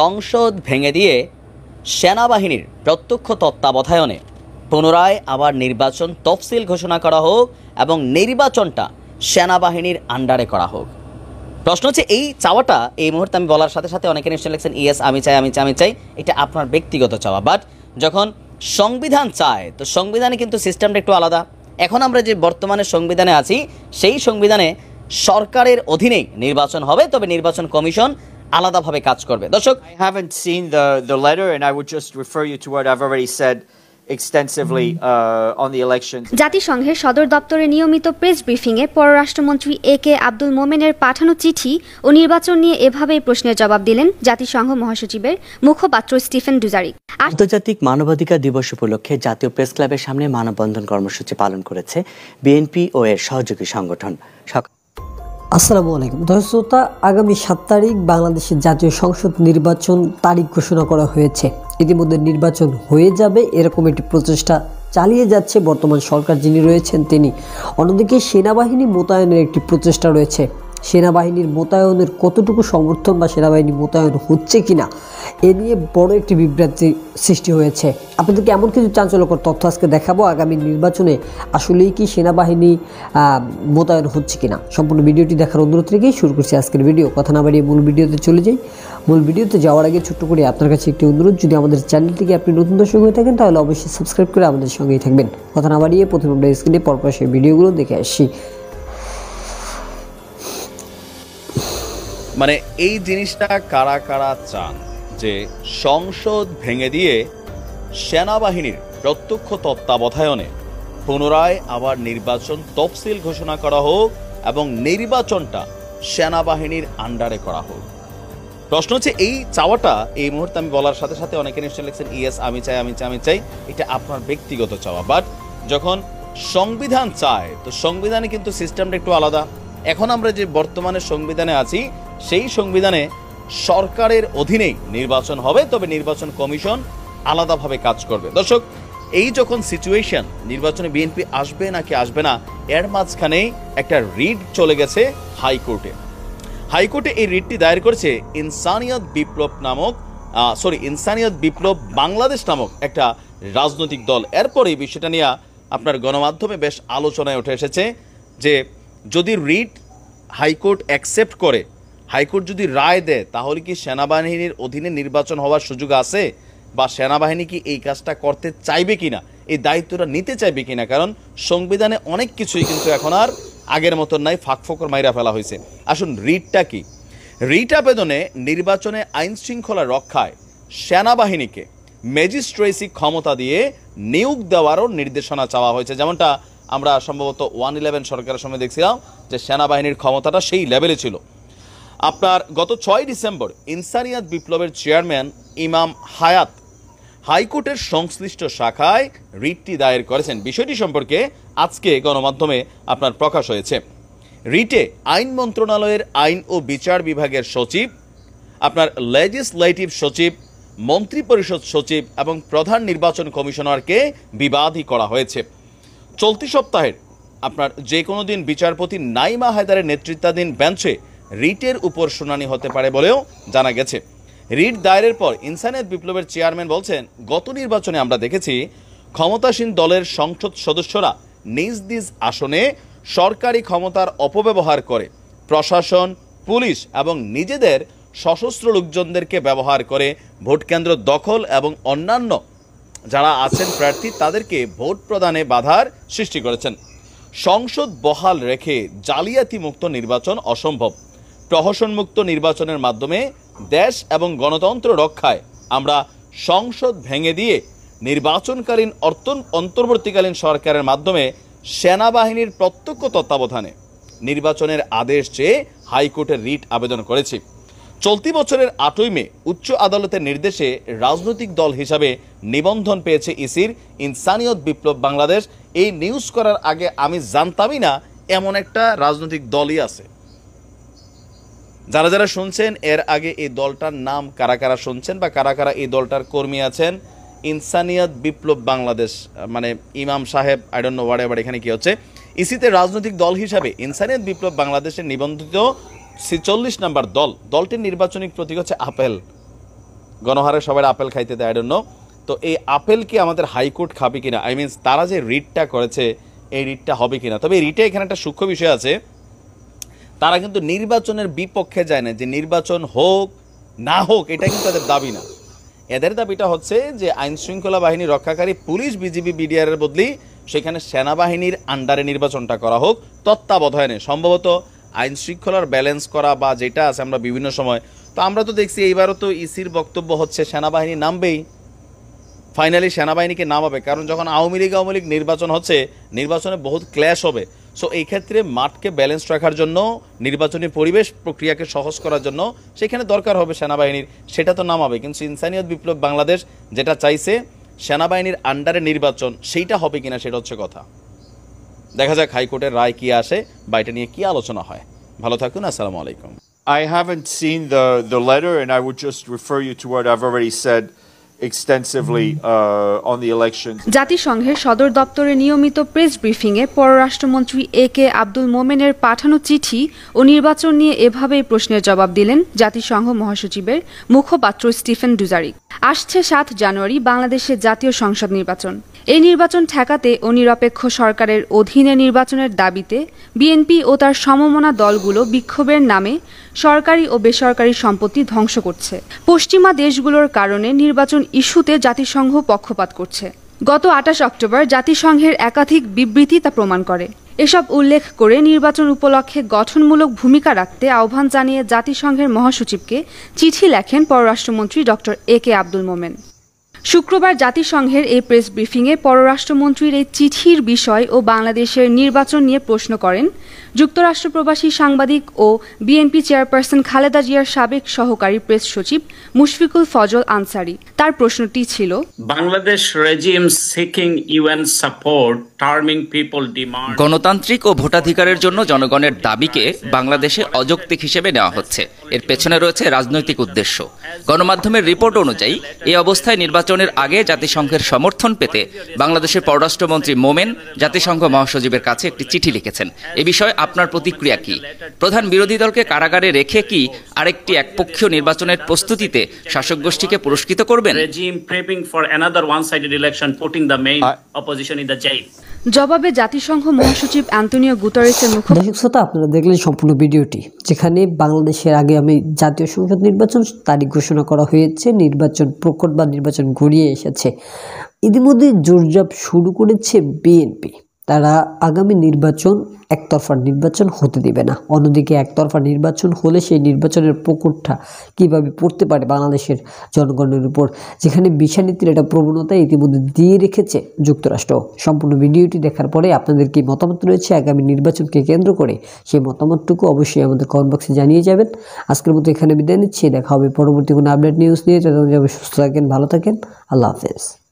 সংসদ ভেঙে দিয়ে সেনাবাহিনীর প্রত্যক্ষ তত্ত্বাবধায়নে পুনরায় আবার নির্বাচন তফসিল ঘোষণা করা হোক এবং নির্বাচনটা সেনাবাহিনীর আন্ডারে করা হোক প্রশ্ন হচ্ছে এই চাওয়াটা এই মুহূর্তে আমি বলার সাথে সাথে অনেকে নিশ্চয় লিখছেন ইয়েস আমি চাই আমি চাই আমি চাই এটা আপনার ব্যক্তিগত চাওয়া বাট যখন সংবিধান চায় তো সংবিধানে কিন্তু সিস্টেমটা একটু আলাদা এখন আমরা যে বর্তমানে সংবিধানে আছি সেই সংবিধানে সরকারের অধীনেই নির্বাচন হবে তবে নির্বাচন কমিশন আলাদাভাবে কাজ করবে দর্শক I haven't seen the the letter and I would just refer you to what have already said extensively uh, on the elections. জাতিসংঘের সদর দপ্তরে নিয়মিত প্রেস ব্রিফিংয়ে পররাষ্ট্রমন্ত্রী এ কে আব্দুল মোমেনের পাঠানো চিঠি ও নির্বাচন নিয়ে এভাবেই প্রশ্নের জবাব দিলেন জাতিসংঘ মহাসচিবের মুখপাত্র স্টিফেন ডুজারিক আন্তর্জাতিক মানবাধিকার দিবস উপলক্ষে জাতীয় প্রেস ক্লাবের সামনে মানববন্ধন কর্মসূচি পালন করেছে বিএনপি ও এর সহযোগী সংগঠন আসসালামু আলাইকুম দর্শকতা আগামী সাত তারিখ বাংলাদেশের জাতীয় সংসদ নির্বাচন তারিখ ঘোষণা করা হয়েছে ইতিমধ্যে নির্বাচন হয়ে যাবে এরকম একটি প্রচেষ্টা চালিয়ে যাচ্ছে বর্তমান সরকার যিনি রয়েছেন তিনি অন্যদিকে সেনাবাহিনী মোতায়েনের একটি প্রচেষ্টা রয়েছে সেনাবাহিনীর মোতায়নের কতটুকু সমর্থন বা সেনাবাহিনী মোতায়ন হচ্ছে কি না এ নিয়ে বড় একটি বিভ্রান্তি সৃষ্টি হয়েছে আপনাদেরকে এমন কিছু চাঞ্চল্যকর তথ্য আজকে দেখাবো আগামী নির্বাচনে আসলেই কি সেনাবাহিনী মোতায়েন হচ্ছে কিনা সম্পূর্ণ ভিডিওটি দেখার অনুরোধ রেখেই শুরু করছি আজকের ভিডিও কথা না বাড়িয়ে মূল ভিডিওতে চলে যাই মূল ভিডিওতে যাওয়ার আগে ছোট্ট করে আপনার কাছে একটি অনুরোধ যদি আমাদের চ্যানেলটিকে আপনি নতুন দর্শক হয়ে থাকেন তাহলে অবশ্যই সাবস্ক্রাইব করে আমাদের সঙ্গেই থাকবেন কথা না বাড়িয়ে প্রথমে আমরা স্ক্রিনে পরপর সেই ভিডিওগুলো দেখে আসি মানে এই জিনিসটা কারা কারা চান যে সংসদ ভেঙে দিয়ে সেনাবাহিনীর প্রত্যক্ষ তত্ত্বাবধায়নে পুনরায় আবার নির্বাচন তফসিল ঘোষণা করা হোক এবং নির্বাচনটা সেনাবাহিনীর আন্ডারে করা হোক প্রশ্ন হচ্ছে এই চাওয়াটা এই মুহূর্তে আমি বলার সাথে সাথে অনেকে নিশ্চয় লিখছেন ইয়েস আমি চাই আমি চাই আমি চাই এটা আপনার ব্যক্তিগত চাওয়া বাট যখন সংবিধান চায় তো সংবিধানে কিন্তু সিস্টেমটা একটু আলাদা এখন আমরা যে বর্তমানে সংবিধানে আছি সেই সংবিধানে সরকারের অধীনেই নির্বাচন হবে তবে নির্বাচন কমিশন আলাদাভাবে কাজ করবে দর্শক এই যখন সিচুয়েশন নির্বাচনে বিএনপি আসবে নাকি আসবে না এর মাঝখানেই একটা রিট চলে গেছে হাইকোর্টে হাইকোর্টে এই রিটটি দায়ের করেছে ইনসানিয়ত বিপ্লব নামক সরি ইনসানিয়ত বিপ্লব বাংলাদেশ নামক একটা রাজনৈতিক দল এরপরে এই বিষয়টা নিয়ে আপনার গণমাধ্যমে বেশ আলোচনায় উঠে এসেছে যে যদি রিট হাইকোর্ট অ্যাকসেপ্ট করে হাইকোর্ট যদি রায় দেয় তাহলে কি সেনাবাহিনীর অধীনে নির্বাচন হওয়ার সুযোগ আছে বা সেনাবাহিনী কি এই কাজটা করতে চাইবে কিনা এই দায়িত্বটা নিতে চাইবে কিনা কারণ সংবিধানে অনেক কিছুই কিন্তু এখন আর আগের মতন নাই ফোকর মাইরা ফেলা হয়েছে আসুন রিটটা কি রিট আবেদনে নির্বাচনে আইন শৃঙ্খলা রক্ষায় সেনাবাহিনীকে ম্যাজিস্ট্রেসি ক্ষমতা দিয়ে নিয়োগ দেওয়ারও নির্দেশনা চাওয়া হয়েছে যেমনটা আমরা সম্ভবত ওয়ান ইলেভেন সরকারের সময় দেখছিলাম যে সেনাবাহিনীর ক্ষমতাটা সেই লেভেলে ছিল আপনার গত ছয় ডিসেম্বর ইনসানিয়াত বিপ্লবের চেয়ারম্যান ইমাম হায়াত হাইকোর্টের সংশ্লিষ্ট শাখায় রিটটি দায়ের করেছেন বিষয়টি সম্পর্কে আজকে গণমাধ্যমে আপনার প্রকাশ হয়েছে রিটে আইন মন্ত্রণালয়ের আইন ও বিচার বিভাগের সচিব আপনার লেজিসলেটিভ সচিব মন্ত্রিপরিষদ সচিব এবং প্রধান নির্বাচন কমিশনারকে বিবাদী করা হয়েছে চলতি সপ্তাহের আপনার যে কোনো দিন বিচারপতি নাইমা হায়দারের নেতৃত্বাধীন বেঞ্চে রিটের উপর শুনানি হতে পারে বলেও জানা গেছে রিট দায়েরের পর ইনসানিয়ত বিপ্লবের চেয়ারম্যান বলছেন গত নির্বাচনে আমরা দেখেছি ক্ষমতাসীন দলের সংসদ সদস্যরা নিজ নিজ আসনে সরকারি ক্ষমতার অপব্যবহার করে প্রশাসন পুলিশ এবং নিজেদের সশস্ত্র লোকজনদেরকে ব্যবহার করে ভোট কেন্দ্র দখল এবং অন্যান্য যারা আছেন প্রার্থী তাদেরকে ভোট প্রদানে বাধার সৃষ্টি করেছেন সংসদ বহাল রেখে জালিয়াতি মুক্ত নির্বাচন অসম্ভব প্রহসনমুক্ত নির্বাচনের মাধ্যমে দেশ এবং গণতন্ত্র রক্ষায় আমরা সংসদ ভেঙে দিয়ে নির্বাচনকালীন অন্তর্বর্তীকালীন সরকারের মাধ্যমে সেনাবাহিনীর প্রত্যক্ষ তত্ত্বাবধানে নির্বাচনের আদেশ চেয়ে হাইকোর্টে রিট আবেদন করেছি চলতি বছরের আটই মে উচ্চ আদালতের নির্দেশে রাজনৈতিক দল হিসাবে নিবন্ধন পেয়েছে ইসির ইনসানিয়ত বিপ্লব বাংলাদেশ এই নিউজ করার আগে আমি জানতামই না এমন একটা রাজনৈতিক দলই আছে যারা যারা শুনছেন এর আগে এই দলটার নাম কারা কারা শুনছেন বা কারা কারা এই দলটার কর্মী আছেন ইনসানিয়াত বিপ্লব বাংলাদেশ মানে ইমাম সাহেব আইডন্ন ওয়ার্ডে বাড়ি এখানে কী হচ্ছে ইসিতে রাজনৈতিক দল হিসাবে ইনসানিয়াত বিপ্লব বাংলাদেশের নিবন্ধিত ছেচল্লিশ নাম্বার দল দলটির নির্বাচনী প্রতীক হচ্ছে আপেল গণহারে সবাই আপেল খাইতে দেয় আইডন্ন তো এই আপেল কি আমাদের হাইকোর্ট খাবে কিনা আই মিনস তারা যে রিটটা করেছে এই রিটটা হবে কিনা তবে এই রিটে এখানে একটা সূক্ষ্ম বিষয় আছে তারা কিন্তু নির্বাচনের বিপক্ষে যায় না যে নির্বাচন হোক না হোক এটা কিন্তু তাদের দাবি না এদের দাবিটা হচ্ছে যে আইন শৃঙ্খলা বাহিনী রক্ষাকারী পুলিশ বিজিবি বিডিআরের বদলি সেখানে সেনাবাহিনীর আন্ডারে নির্বাচনটা করা হোক তত্ত্বাবধানে সম্ভবত আইন শৃঙ্খলার ব্যালেন্স করা বা যেটা আছে আমরা বিভিন্ন সময় তো আমরা তো দেখছি এইবারও তো ইসির বক্তব্য হচ্ছে সেনাবাহিনী নামবেই ফাইনালি সেনাবাহিনীকে নামাবে কারণ যখন আওয়ামী লীগ আওয়ামী লীগ নির্বাচন হচ্ছে নির্বাচনে বহুত ক্ল্যাশ হবে সো এই ক্ষেত্রে মাঠকে ব্যালেন্স রাখার জন্য নির্বাচনী পরিবেশ প্রক্রিয়াকে সহজ করার জন্য সেখানে দরকার হবে সেনাবাহিনীর সেটা তো নামাবে কিন্তু ইনসানিয়ত বিপ্লব বাংলাদেশ যেটা চাইছে সেনাবাহিনীর আন্ডারে নির্বাচন সেইটা হবে কিনা সেটা হচ্ছে কথা দেখা যাক হাইকোর্টের রায় কি আসে বা এটা নিয়ে কী আলোচনা হয় ভালো থাকুন আসসালামু আলাইকুম I haven't seen the the letter I would would just refer you to what I've already said Uh, জাতিসংঘের সদর দপ্তরে নিয়মিত প্রেস ব্রিফিংয়ে পররাষ্ট্রমন্ত্রী এ কে আব্দুল মোমেনের পাঠানো চিঠি ও নির্বাচন নিয়ে এভাবেই প্রশ্নের জবাব দিলেন জাতিসংঘ মহাসচিবের মুখপাত্র স্টিফেন ডুজারিক আসছে সাত জানুয়ারি বাংলাদেশের জাতীয় সংসদ নির্বাচন এই নির্বাচন ঠেকাতে ও নিরপেক্ষ সরকারের অধীনে নির্বাচনের দাবিতে বিএনপি ও তার সমমনা দলগুলো বিক্ষোভের নামে সরকারি ও বেসরকারি সম্পত্তি ধ্বংস করছে পশ্চিমা দেশগুলোর কারণে নির্বাচন ইস্যুতে জাতিসংঘ পক্ষপাত করছে গত আটাশ অক্টোবর জাতিসংঘের একাধিক বিবৃতি তা প্রমাণ করে এসব উল্লেখ করে নির্বাচন উপলক্ষে গঠনমূলক ভূমিকা রাখতে আহ্বান জানিয়ে জাতিসংঘের মহাসচিবকে চিঠি লেখেন পররাষ্ট্রমন্ত্রী ডক্টর এ কে আব্দুল মোমেন শুক্রবার জাতিসংঘের এই প্রেস ব্রিফিংয়ে পররাষ্ট্রমন্ত্রীর এই চিঠির বিষয় ও বাংলাদেশের নির্বাচন নিয়ে প্রশ্ন করেন যুক্তরাষ্ট্র প্রবাসী সাংবাদিক ও বিএনপি চেয়ারপারসন খালেদা জিয়ার সাবেক সহকারী প্রেস সচিব মুশফিকুল ফজল আনসারি তার প্রশ্নটি ছিল Bangladesh regime seeking UN support terming people demand গণতান্ত্রিক ও ভোটাধিকারের জন্য জনগণের দাবিকে বাংলাদেশে অযৌক্তিক হিসেবে নেওয়া হচ্ছে এর পেছনে রয়েছে রাজনৈতিক উদ্দেশ্য গণমাধ্যমের রিপোর্ট অনুযায়ী এই অবস্থায় নির্বাচনের আগে জাতিসংঘের সমর্থন পেতে বাংলাদেশের পররাষ্ট্রমন্ত্রী মোমেন জাতিসংঘ মহাসচিবের কাছে একটি চিঠি লিখেছেন এ বিষয়ে আপনার প্রতিক্রিয়া কি প্রধান বিরোধী দলকে কারাগারে রেখে কি আরেকটি একপক্ষীয় নির্বাচনের প্রস্তুতিতে শাসক গোষ্ঠীকে পুরস্কৃত করবেন জবাবে জাতিসংঘ মহাসচিব অ্যান্টনিও গুতারেসের মুখ দর্শক শ্রোতা আপনারা দেখলেন সম্পূর্ণ ভিডিওটি যেখানে বাংলাদেশের আগে আমি জাতীয় সংসদ নির্বাচন তারিখ ঘোষণা করা হয়েছে নির্বাচন প্রকট বা নির্বাচন ঘুরিয়ে এসেছে ইতিমধ্যে জোরজাব শুরু করেছে বিএনপি তারা আগামী নির্বাচন একতরফা নির্বাচন হতে দেবে না অন্যদিকে একতরফা নির্বাচন হলে সেই নির্বাচনের পুকুরটা কীভাবে পড়তে পারে বাংলাদেশের জনগণের উপর যেখানে বিষানীতির একটা প্রবণতা ইতিমধ্যে দিয়ে রেখেছে যুক্তরাষ্ট্র সম্পূর্ণ ভিডিওটি দেখার পরে আপনাদের কি মতামত রয়েছে আগামী নির্বাচনকে কেন্দ্র করে সেই মতামতটুকু অবশ্যই আমাদের কমেন্ট বক্সে জানিয়ে যাবেন আজকের মতো এখানে বিদায় নিচ্ছি দেখা হবে পরবর্তী কোনো আপডেট নিউজ নিয়ে যাতে সুস্থ থাকেন ভালো থাকেন আল্লাহ হাফেজ